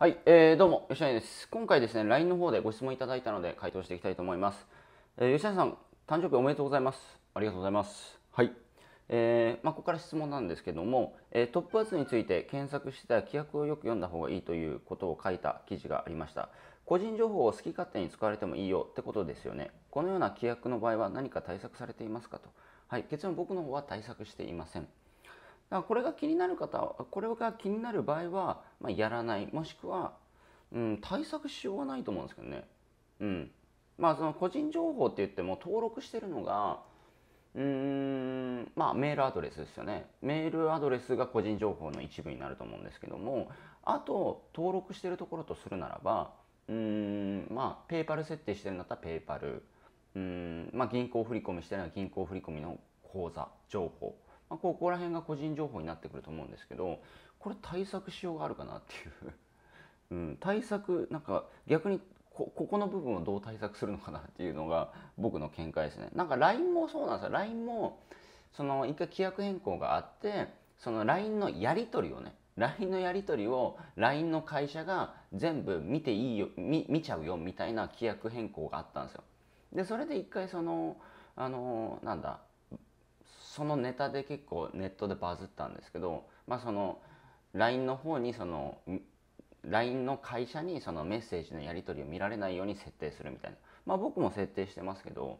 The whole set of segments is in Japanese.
はい、えー、どうも吉谷です。今回ですね、LINE の方でご質問いただいたので回答していきたいと思います。えー、吉谷さん、誕生日おめでとうございます。ありがとうございます。はい。えー、まあ、ここから質問なんですけども、えー、トップアーツについて検索してた規約をよく読んだ方がいいということを書いた記事がありました。個人情報を好き勝手に使われてもいいよってことですよね。このような規約の場合は何か対策されていますかと。はい、結論僕の方は対策していません。だからこれが気になる方はこれが気になる場合は、まあ、やらないもしくは、うん、対策しようがないと思うんですけどね。うんまあ、その個人情報って言っても登録してるのがうーんまあメールアドレスですよねメールアドレスが個人情報の一部になると思うんですけどもあと登録してるところとするならばうーんまあペイパル設定してるんだったらペイパルうーんまあ銀行振込してるのは銀行振込の口座情報まあ、ここら辺が個人情報になってくると思うんですけどこれ対策しようがあるかなっていう うん、対策なんか逆にここの部分をどう対策するのかなっていうのが僕の見解ですね。なんか LINE もそうなんですよ LINE もその一回規約変更があってその LINE のやり取りをね LINE のやり取りを LINE の会社が全部見ていいよ見ちゃうよみたいな規約変更があったんですよ。でそれで一回そのあのなんだそのネタで結構ネットでバズったんですけど、まあ、その LINE の方にその LINE の会社にそのメッセージのやり取りを見られないように設定するみたいな、まあ、僕も設定してますけど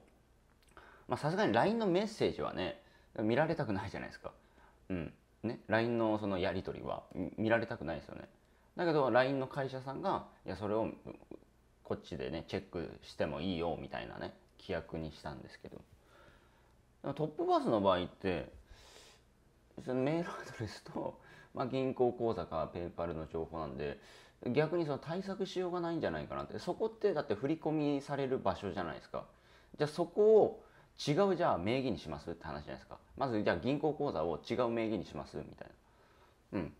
さすがに LINE のメッセージはね見られたくないじゃないですか、うんね、LINE のそのやり取りは見られたくないですよねだけど LINE の会社さんがいやそれをこっちでねチェックしてもいいよみたいなね規約にしたんですけど。トップバスの場合ってそのメールアドレスと、まあ、銀行口座かペイパルの情報なんで逆にその対策しようがないんじゃないかなってそこってだって振り込みされる場所じゃないですかじゃあそこを違うじゃあ名義にしますって話じゃないですかまずじゃあ銀行口座を違う名義にしますみたいなうん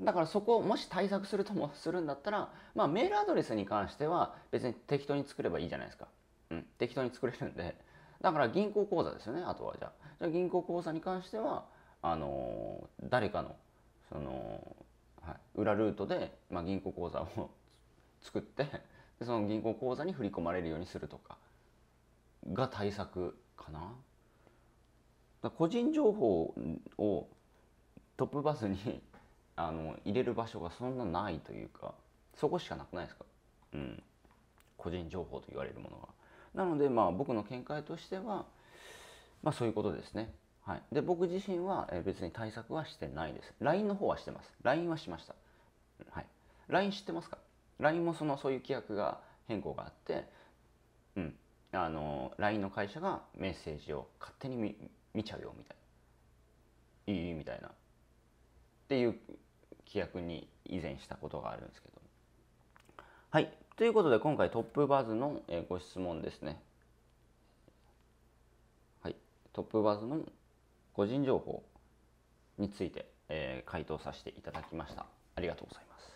だからそこをもし対策するともするんだったら、まあ、メールアドレスに関しては別に適当に作ればいいじゃないですか、うん、適当に作れるんでだから銀行口座ですよねあとはじゃあじゃあ銀行口座に関してはあのー、誰かのその、はい、裏ルートで、まあ、銀行口座を 作ってでその銀行口座に振り込まれるようにするとかが対策かな。か個人情報をトップバスに あの入れる場所がそんなないというかそこしかなくないですか、うん、個人情報と言われるものはなのでまあ僕の見解としては、まあ、そういうことですね。はい、で僕自身は別に対策はしてないです。LINE の方はしてます。LINE はしました。はい、LINE 知ってますか ?LINE もそのそういう規約が変更があって、うん、あの LINE の会社がメッセージを勝手に見ちゃうよみたいな。いいみたいな。っていう規約に以前したことがあるんですけど。はい、ということで今回トップバズのご質問ですね。はい、トップバズの個人情報について、え回答させていただきました。ありがとうございます。